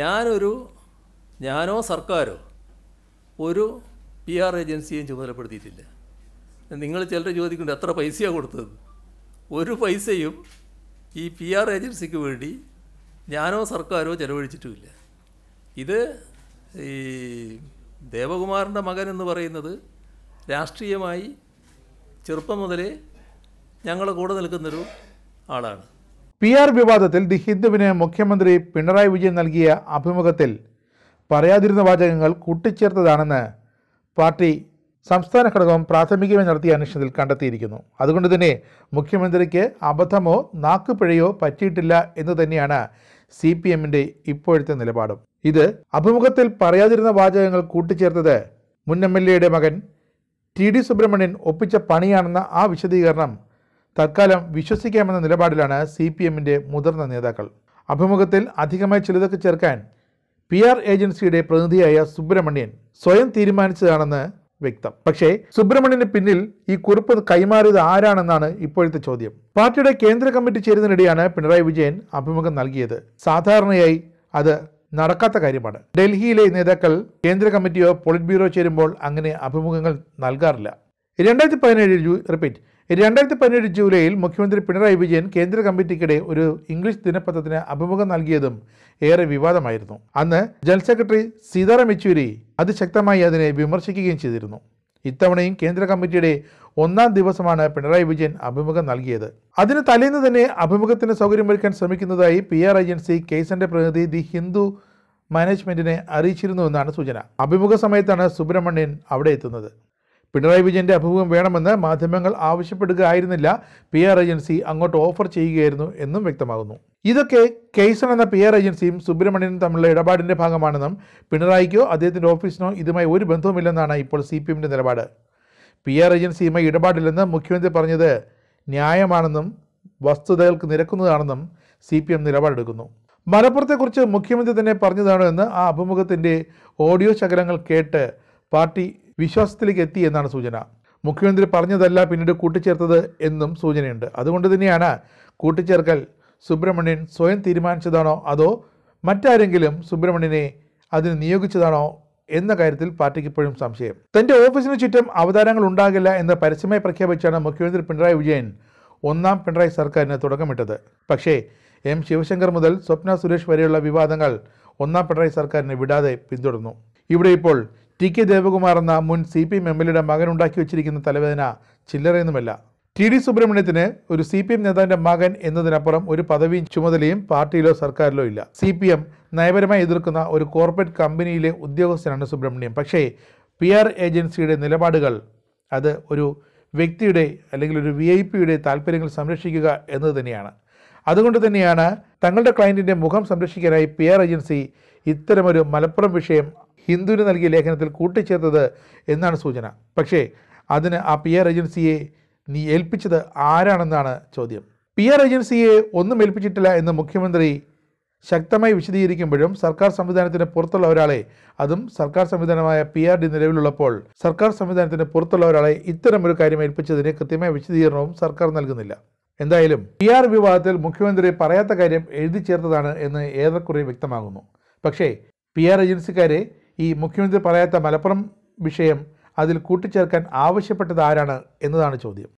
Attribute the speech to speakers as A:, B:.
A: ഞാനൊരു ഞാനോ സർക്കാരോ ഒരു പി ആർ ഏജൻസിയെയും ചുമതലപ്പെടുത്തിയിട്ടില്ല നിങ്ങൾ ചിലർ ചോദിക്കുന്നത് എത്ര പൈസയാണ് കൊടുത്തത് ഒരു പൈസയും ഈ പി ആർ ഏജൻസിക്ക് വേണ്ടി ഞാനോ സർക്കാരോ ചെലവഴിച്ചിട്ടുമില്ല ഇത് ഈ ദേവകുമാറിൻ്റെ മകൻ എന്ന് പറയുന്നത് രാഷ്ട്രീയമായി ചെറുപ്പം മുതലേ ഞങ്ങളെ കൂടെ നിൽക്കുന്നൊരു ആളാണ്
B: പി ആർ വിവാദത്തിൽ ദി ഹിന്ദുവിന് മുഖ്യമന്ത്രി പിണറായി വിജയൻ നൽകിയ അഭിമുഖത്തിൽ പറയാതിരുന്ന വാചകങ്ങൾ കൂട്ടിച്ചേർത്തതാണെന്ന് പാർട്ടി സംസ്ഥാന ഘടകം പ്രാഥമികമായി നടത്തിയ അന്വേഷണത്തിൽ കണ്ടെത്തിയിരിക്കുന്നു അതുകൊണ്ട് തന്നെ മുഖ്യമന്ത്രിക്ക് അബദ്ധമോ നാക്കുപിഴയോ പറ്റിയിട്ടില്ല എന്ന് തന്നെയാണ് സി പി എമ്മിൻ്റെ ഇപ്പോഴത്തെ നിലപാടും ഇത് അഭിമുഖത്തിൽ പറയാതിരുന്ന വാചകങ്ങൾ കൂട്ടിച്ചേർത്തത് മുൻ എം എൽ എയുടെ മകൻ ടി ഡി സുബ്രഹ്മണ്യൻ ഒപ്പിച്ച പണിയാണെന്ന ആ വിശദീകരണം തൽക്കാലം വിശ്വസിക്കാമെന്ന നിലപാടിലാണ് സി പി എമ്മിൻ്റെ മുതിർന്ന നേതാക്കൾ അഭിമുഖത്തിൽ അധികമായി ചിലതൊക്കെ ചേർക്കാൻ പി ആർ ഏജൻസിയുടെ പ്രതിനിധിയായ സുബ്രഹ്മണ്യൻ സ്വയം തീരുമാനിച്ചതാണെന്ന് വ്യക്തം പക്ഷേ സുബ്രഹ്മണ്യന് പിന്നിൽ ഈ കുറിപ്പ് കൈമാറിയത് ആരാണെന്നാണ് ഇപ്പോഴത്തെ ചോദ്യം പാർട്ടിയുടെ കേന്ദ്ര കമ്മിറ്റി ചേരുന്നതിനിടെയാണ് പിണറായി വിജയൻ അഭിമുഖം നൽകിയത് സാധാരണയായി അത് നടക്കാത്ത കാര്യമാണ് ഡൽഹിയിലെ നേതാക്കൾ കേന്ദ്ര കമ്മിറ്റിയോ പോളിറ്റ് ബ്യൂറോ ചേരുമ്പോൾ അങ്ങനെ അഭിമുഖങ്ങൾ നൽകാറില്ല രണ്ടായിരത്തി പതിനേഴ് റിപ്പീറ്റ് രണ്ടായിരത്തി പതിനേഴ് ജൂലൈയിൽ മുഖ്യമന്ത്രി പിണറായി വിജയൻ കേന്ദ്ര കമ്മിറ്റിക്കിടെ ഒരു ഇംഗ്ലീഷ് ദിനപത്രത്തിന് അഭിമുഖം നൽകിയതും ഏറെ വിവാദമായിരുന്നു അന്ന് ജനറൽ സെക്രട്ടറി സീതാറാം യെച്ചൂരി അതിശക്തമായി അതിനെ വിമർശിക്കുകയും ചെയ്തിരുന്നു ഇത്തവണയും കേന്ദ്ര കമ്മിറ്റിയുടെ ഒന്നാം ദിവസമാണ് പിണറായി വിജയൻ അഭിമുഖം നൽകിയത് അതിന് തലേന്ന് തന്നെ അഭിമുഖത്തിന് സൗകര്യമൊരുക്കാൻ ശ്രമിക്കുന്നതായി പി ആർ ഏജൻസി കേസിന്റെ പ്രതിനിധി ദി ഹിന്ദു മാനേജ്മെന്റിനെ അറിയിച്ചിരുന്നുവെന്നാണ് സൂചന അഭിമുഖ സമയത്താണ് സുബ്രഹ്മണ്യൻ അവിടെ എത്തുന്നത് പിണറായി വിജയൻ്റെ അഭിമുഖം വേണമെന്ന് മാധ്യമങ്ങൾ ആവശ്യപ്പെടുകയായിരുന്നില്ല പി ആർ ഏജൻസി അങ്ങോട്ട് ഓഫർ ചെയ്യുകയായിരുന്നു എന്നും വ്യക്തമാകുന്നു ഇതൊക്കെ കേസൺ എന്ന പി ആർ ഏജൻസിയും സുബ്രഹ്മണ്യനും തമ്മിലുള്ള ഇടപാടിൻ്റെ ഭാഗമാണെന്നും പിണറായിക്കോ അദ്ദേഹത്തിൻ്റെ ഓഫീസിനോ ഇതുമായി ഒരു ബന്ധവുമില്ലെന്നാണ് ഇപ്പോൾ സി പി എമ്മിൻ്റെ നിലപാട് പി ആർ ഏജൻസിയുമായി ഇടപാടില്ലെന്ന് മുഖ്യമന്ത്രി പറഞ്ഞത് ന്യായമാണെന്നും വസ്തുതകൾക്ക് നിരക്കുന്നതാണെന്നും സി പി എം നിലപാടെടുക്കുന്നു മലപ്പുറത്തെക്കുറിച്ച് മുഖ്യമന്ത്രി തന്നെ പറഞ്ഞതാണോ എന്ന് ആ അഭിമുഖത്തിൻ്റെ ഓഡിയോ ശകലങ്ങൾ കേട്ട് പാർട്ടി വിശ്വാസത്തിലേക്ക് എത്തി എന്നാണ് സൂചന മുഖ്യമന്ത്രി പറഞ്ഞതല്ല പിന്നീട് കൂട്ടിച്ചേർത്തത് എന്നും സൂചനയുണ്ട് അതുകൊണ്ട് തന്നെയാണ് കൂട്ടിച്ചേർക്കൽ സുബ്രഹ്മണ്യൻ സ്വയം തീരുമാനിച്ചതാണോ അതോ മറ്റാരെങ്കിലും സുബ്രഹ്മണ്യനെ അതിന് നിയോഗിച്ചതാണോ എന്ന കാര്യത്തിൽ പാർട്ടിക്ക് ഇപ്പോഴും സംശയം തന്റെ ഓഫീസിന് ചുറ്റും അവതാരങ്ങൾ ഉണ്ടാകില്ല എന്ന് പരസ്യമായി പ്രഖ്യാപിച്ചാണ് മുഖ്യമന്ത്രി പിണറായി വിജയൻ ഒന്നാം പിണറായി സർക്കാരിന് തുടക്കമിട്ടത് പക്ഷേ എം ശിവശങ്കർ മുതൽ സ്വപ്ന സുരേഷ് വരെയുള്ള വിവാദങ്ങൾ ഒന്നാം പിണറായി സർക്കാരിനെ വിടാതെ പിന്തുടർന്നു ഇവിടെ ഇപ്പോൾ ടി കെ ദേവകുമാർ എന്ന മുൻ C P M M L എയുടെ മകൻ ഉണ്ടാക്കി വെച്ചിരിക്കുന്ന തലവേദന ചില്ലറയൊന്നുമല്ല ടി ഡി സുബ്രഹ്മണ്യത്തിന് ഒരു സി പി എം നേതാവിന്റെ മകൻ എന്നതിനപ്പുറം ഒരു പദവിയും ചുമതലയും പാർട്ടിയിലോ സർക്കാരിലോ ഇല്ല സി പി എം നയപരമായി എതിർക്കുന്ന ഒരു കോർപ്പറേറ്റ് കമ്പനിയിലെ ഉദ്യോഗസ്ഥനാണ് സുബ്രഹ്മണ്യം പക്ഷേ പി ആർ ഏജൻസിയുടെ നിലപാടുകൾ അത് ഒരു വ്യക്തിയുടെ അല്ലെങ്കിൽ ഒരു വി ഐ പിയുടെ താല്പര്യങ്ങൾ സംരക്ഷിക്കുക എന്നത് തന്നെയാണ് അതുകൊണ്ട് തന്നെയാണ് തങ്ങളുടെ ക്ലയൻറ്റിൻ്റെ മുഖം സംരക്ഷിക്കാനായി പി ആർ ഏജൻസി ഇത്തരമൊരു മലപ്പുറം വിഷയം ഹിന്ദുവിന് നൽകിയ ലേഖനത്തിൽ കൂട്ടിച്ചേർത്തത് എന്നാണ് സൂചന പക്ഷേ അതിന് ആ പി ആർ ഏജൻസിയെ നീ ഏൽപ്പിച്ചത് ആരാണെന്നാണ് ചോദ്യം പി ആർ ഏജൻസിയെ ഒന്നും ഏൽപ്പിച്ചിട്ടില്ല എന്ന് മുഖ്യമന്ത്രി ശക്തമായി വിശദീകരിക്കുമ്പോഴും സർക്കാർ സംവിധാനത്തിന് പുറത്തുള്ള ഒരാളെ അതും സർക്കാർ സംവിധാനമായ പി ആർ ഡി നിലവിലുള്ളപ്പോൾ സർക്കാർ സംവിധാനത്തിന് പുറത്തുള്ള ഒരാളെ ഇത്തരമൊരു കാര്യം ഏൽപ്പിച്ചതിന് കൃത്യമായ വിശദീകരണവും സർക്കാർ നൽകുന്നില്ല എന്തായാലും പി ആർ വിവാദത്തിൽ മുഖ്യമന്ത്രി പറയാത്ത കാര്യം എഴുതി ചേർത്തതാണ് എന്ന് ഏറെക്കുറെ വ്യക്തമാകുന്നു പക്ഷേ പി ആർ ഏജൻസിക്കാരെ ഈ മുഖ്യമന്ത്രി പറയാത്ത മലപ്പുറം വിഷയം അതിൽ കൂട്ടിച്ചേർക്കാൻ ആവശ്യപ്പെട്ടത് ആരാണ് എന്നതാണ് ചോദ്യം